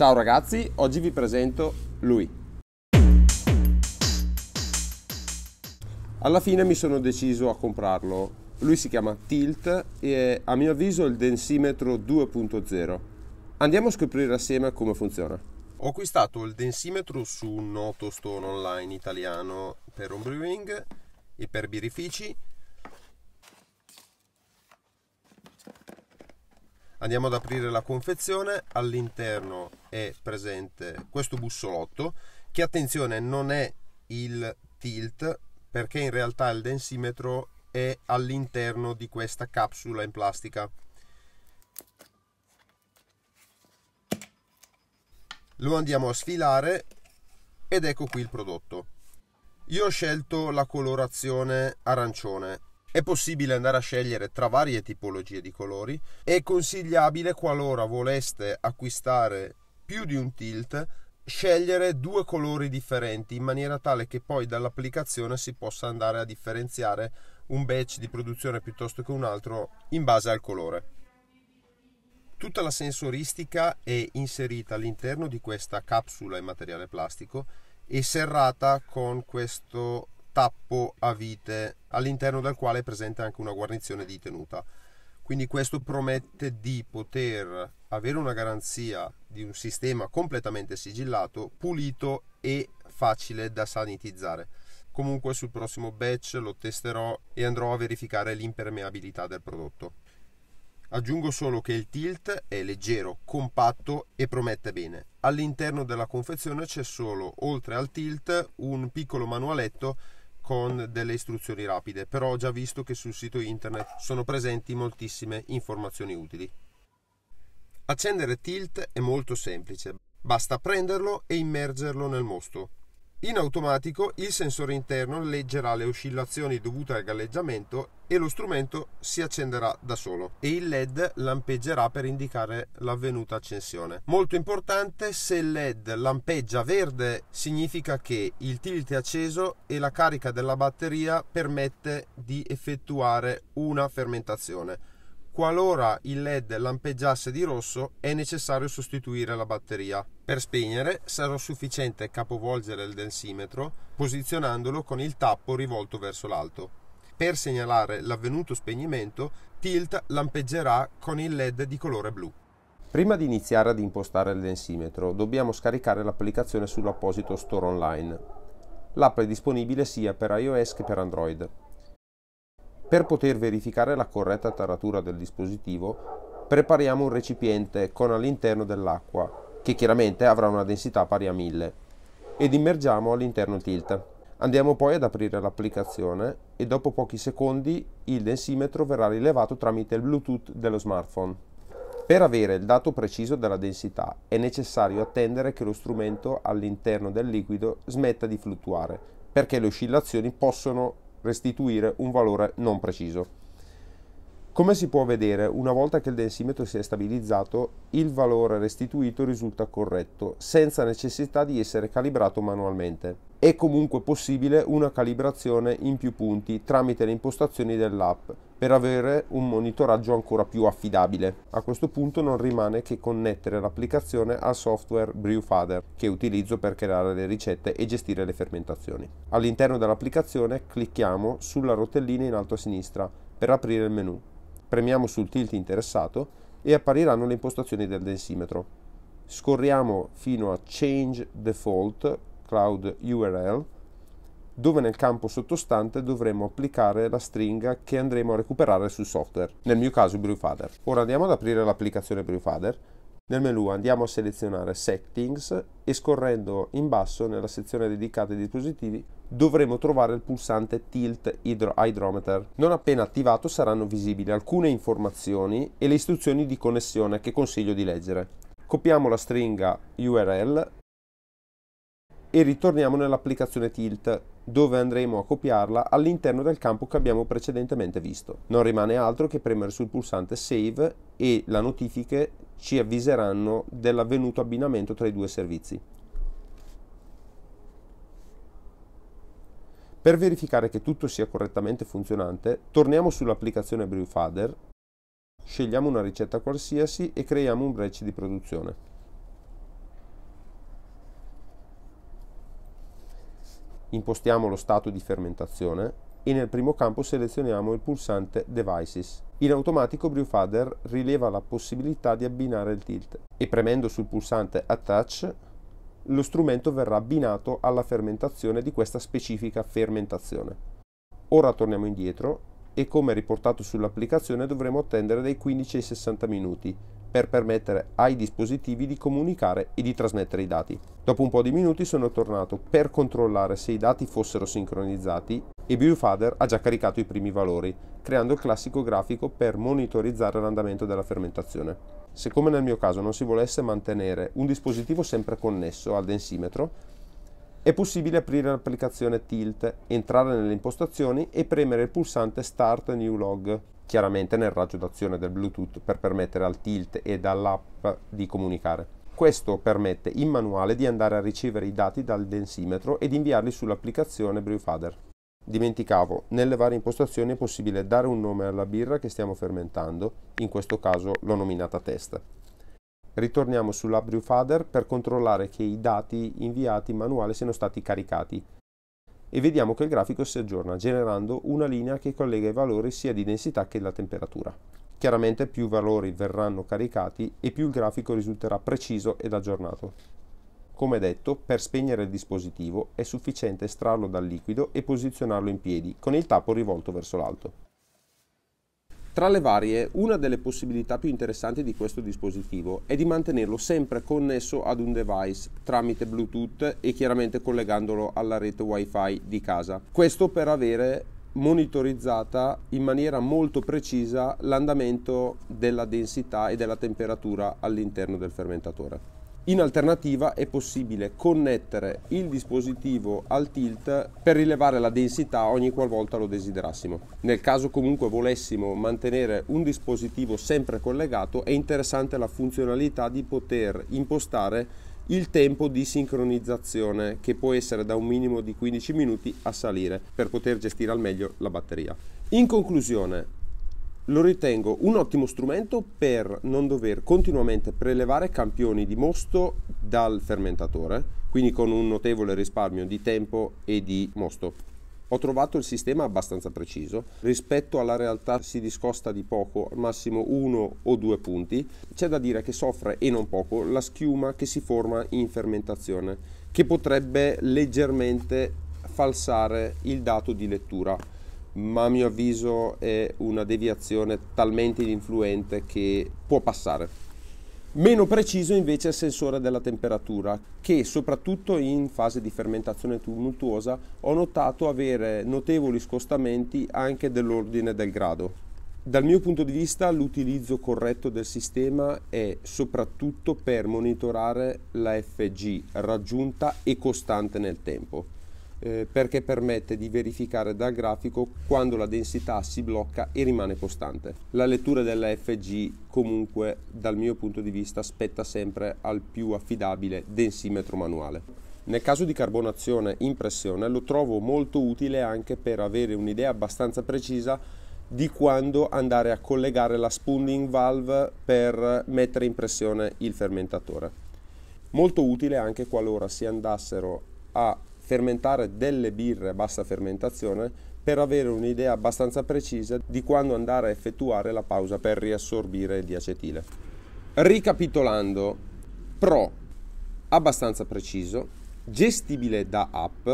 Ciao ragazzi, oggi vi presento lui. Alla fine mi sono deciso a comprarlo. Lui si chiama Tilt e è a mio avviso il densimetro 2.0. Andiamo a scoprire assieme come funziona. Ho acquistato il densimetro su un noto stone online italiano per ombrewing e per birrifici andiamo ad aprire la confezione all'interno è presente questo bussolotto che attenzione non è il tilt perché in realtà il densimetro è all'interno di questa capsula in plastica lo andiamo a sfilare ed ecco qui il prodotto io ho scelto la colorazione arancione è possibile andare a scegliere tra varie tipologie di colori. È consigliabile qualora voleste acquistare più di un tilt scegliere due colori differenti in maniera tale che poi dall'applicazione si possa andare a differenziare un batch di produzione piuttosto che un altro in base al colore. Tutta la sensoristica è inserita all'interno di questa capsula in materiale plastico e serrata con questo tappo a vite all'interno del quale è presente anche una guarnizione di tenuta. Quindi questo promette di poter avere una garanzia di un sistema completamente sigillato, pulito e facile da sanitizzare. Comunque sul prossimo batch lo testerò e andrò a verificare l'impermeabilità del prodotto. Aggiungo solo che il tilt è leggero, compatto e promette bene. All'interno della confezione c'è solo, oltre al tilt, un piccolo manualetto con delle istruzioni rapide, però ho già visto che sul sito internet sono presenti moltissime informazioni utili. Accendere Tilt è molto semplice, basta prenderlo e immergerlo nel mosto. In automatico il sensore interno leggerà le oscillazioni dovute al galleggiamento e lo strumento si accenderà da solo e il LED lampeggerà per indicare l'avvenuta accensione. Molto importante, se il LED lampeggia verde significa che il tilt è acceso e la carica della batteria permette di effettuare una fermentazione Qualora il LED lampeggiasse di rosso è necessario sostituire la batteria. Per spegnere sarà sufficiente capovolgere il densimetro posizionandolo con il tappo rivolto verso l'alto. Per segnalare l'avvenuto spegnimento, Tilt lampeggerà con il LED di colore blu. Prima di iniziare ad impostare il densimetro, dobbiamo scaricare l'applicazione sull'apposito store online. L'app è disponibile sia per iOS che per Android. Per poter verificare la corretta taratura del dispositivo, prepariamo un recipiente con all'interno dell'acqua, che chiaramente avrà una densità pari a 1000, ed immergiamo all'interno il tilt. Andiamo poi ad aprire l'applicazione e dopo pochi secondi il densimetro verrà rilevato tramite il Bluetooth dello smartphone. Per avere il dato preciso della densità è necessario attendere che lo strumento all'interno del liquido smetta di fluttuare, perché le oscillazioni possono restituire un valore non preciso. Come si può vedere, una volta che il densimetro si è stabilizzato, il valore restituito risulta corretto, senza necessità di essere calibrato manualmente. È comunque possibile una calibrazione in più punti tramite le impostazioni dell'app, per avere un monitoraggio ancora più affidabile. A questo punto non rimane che connettere l'applicazione al software Brewfather che utilizzo per creare le ricette e gestire le fermentazioni. All'interno dell'applicazione clicchiamo sulla rotellina in alto a sinistra per aprire il menu. Premiamo sul tilt interessato e appariranno le impostazioni del densimetro. Scorriamo fino a Change Default Cloud URL dove nel campo sottostante dovremo applicare la stringa che andremo a recuperare sul software, nel mio caso Brewfather. Ora andiamo ad aprire l'applicazione Brewfather. Nel menu andiamo a selezionare Settings e scorrendo in basso nella sezione dedicata ai dispositivi dovremo trovare il pulsante Tilt Hydro Hydrometer. Non appena attivato saranno visibili alcune informazioni e le istruzioni di connessione che consiglio di leggere. Copiamo la stringa URL e ritorniamo nell'applicazione tilt dove andremo a copiarla all'interno del campo che abbiamo precedentemente visto. Non rimane altro che premere sul pulsante save e la notifiche ci avviseranno dell'avvenuto abbinamento tra i due servizi. Per verificare che tutto sia correttamente funzionante, torniamo sull'applicazione Brewfather, scegliamo una ricetta qualsiasi e creiamo un branch di produzione. impostiamo lo stato di fermentazione e nel primo campo selezioniamo il pulsante Devices. In automatico Brewfather rileva la possibilità di abbinare il tilt e premendo sul pulsante Attach lo strumento verrà abbinato alla fermentazione di questa specifica fermentazione. Ora torniamo indietro e come riportato sull'applicazione dovremo attendere dai 15 ai 60 minuti per permettere ai dispositivi di comunicare e di trasmettere i dati. Dopo un po' di minuti sono tornato per controllare se i dati fossero sincronizzati e Viewfather ha già caricato i primi valori, creando il classico grafico per monitorizzare l'andamento della fermentazione. Se come nel mio caso non si volesse mantenere un dispositivo sempre connesso al densimetro, è possibile aprire l'applicazione Tilt, entrare nelle impostazioni e premere il pulsante Start New Log, chiaramente nel raggio d'azione del Bluetooth per permettere al Tilt e all'app di comunicare. Questo permette in manuale di andare a ricevere i dati dal densimetro ed inviarli sull'applicazione Brewfather. Dimenticavo, nelle varie impostazioni è possibile dare un nome alla birra che stiamo fermentando, in questo caso l'ho nominata test. Ritorniamo sull'app Brewfather per controllare che i dati inviati in manuale siano stati caricati e vediamo che il grafico si aggiorna generando una linea che collega i valori sia di densità che della temperatura. Chiaramente più valori verranno caricati e più il grafico risulterà preciso ed aggiornato. Come detto, per spegnere il dispositivo è sufficiente estrarlo dal liquido e posizionarlo in piedi, con il tappo rivolto verso l'alto. Tra le varie, una delle possibilità più interessanti di questo dispositivo è di mantenerlo sempre connesso ad un device tramite Bluetooth e chiaramente collegandolo alla rete WiFi di casa. Questo per avere monitorizzata in maniera molto precisa l'andamento della densità e della temperatura all'interno del fermentatore. In alternativa è possibile connettere il dispositivo al tilt per rilevare la densità ogni qualvolta lo desiderassimo. Nel caso comunque volessimo mantenere un dispositivo sempre collegato è interessante la funzionalità di poter impostare il tempo di sincronizzazione che può essere da un minimo di 15 minuti a salire per poter gestire al meglio la batteria. In conclusione, lo ritengo un ottimo strumento per non dover continuamente prelevare campioni di mosto dal fermentatore, quindi con un notevole risparmio di tempo e di mosto. Ho trovato il sistema abbastanza preciso, rispetto alla realtà si discosta di poco, al massimo uno o due punti. C'è da dire che soffre e non poco la schiuma che si forma in fermentazione, che potrebbe leggermente falsare il dato di lettura ma a mio avviso è una deviazione talmente influente che può passare. Meno preciso invece è il sensore della temperatura, che soprattutto in fase di fermentazione tumultuosa ho notato avere notevoli scostamenti anche dell'ordine del grado. Dal mio punto di vista l'utilizzo corretto del sistema è soprattutto per monitorare la FG raggiunta e costante nel tempo eh, perché permette di verificare dal grafico quando la densità si blocca e rimane costante. La lettura della FG comunque dal mio punto di vista spetta sempre al più affidabile densimetro manuale. Nel caso di carbonazione in pressione lo trovo molto utile anche per avere un'idea abbastanza precisa di quando andare a collegare la spooning valve per mettere in pressione il fermentatore. Molto utile anche qualora si andassero a fermentare delle birre a bassa fermentazione per avere un'idea abbastanza precisa di quando andare a effettuare la pausa per riassorbire il diacetile. Ricapitolando, pro abbastanza preciso, gestibile da app,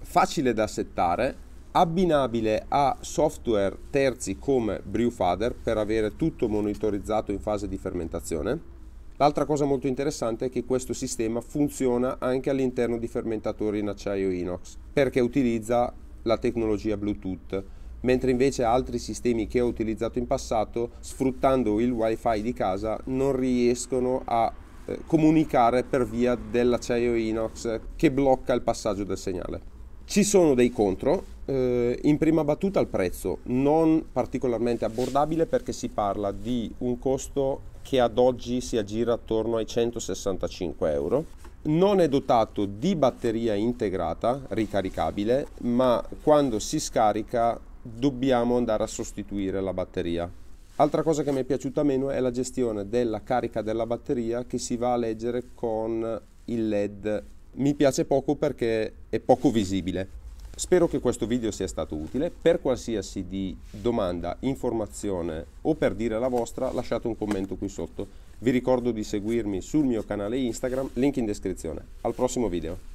facile da settare, abbinabile a software terzi come Brewfather per avere tutto monitorizzato in fase di fermentazione L'altra cosa molto interessante è che questo sistema funziona anche all'interno di fermentatori in acciaio inox perché utilizza la tecnologia Bluetooth, mentre invece altri sistemi che ho utilizzato in passato, sfruttando il wifi di casa, non riescono a eh, comunicare per via dell'acciaio inox che blocca il passaggio del segnale. Ci sono dei contro, eh, in prima battuta il prezzo, non particolarmente abbordabile perché si parla di un costo che ad oggi si aggira attorno ai 165 euro. Non è dotato di batteria integrata ricaricabile, ma quando si scarica dobbiamo andare a sostituire la batteria. Altra cosa che mi è piaciuta meno è la gestione della carica della batteria che si va a leggere con il LED. Mi piace poco perché è poco visibile. Spero che questo video sia stato utile, per qualsiasi domanda, informazione o per dire la vostra lasciate un commento qui sotto. Vi ricordo di seguirmi sul mio canale Instagram, link in descrizione. Al prossimo video!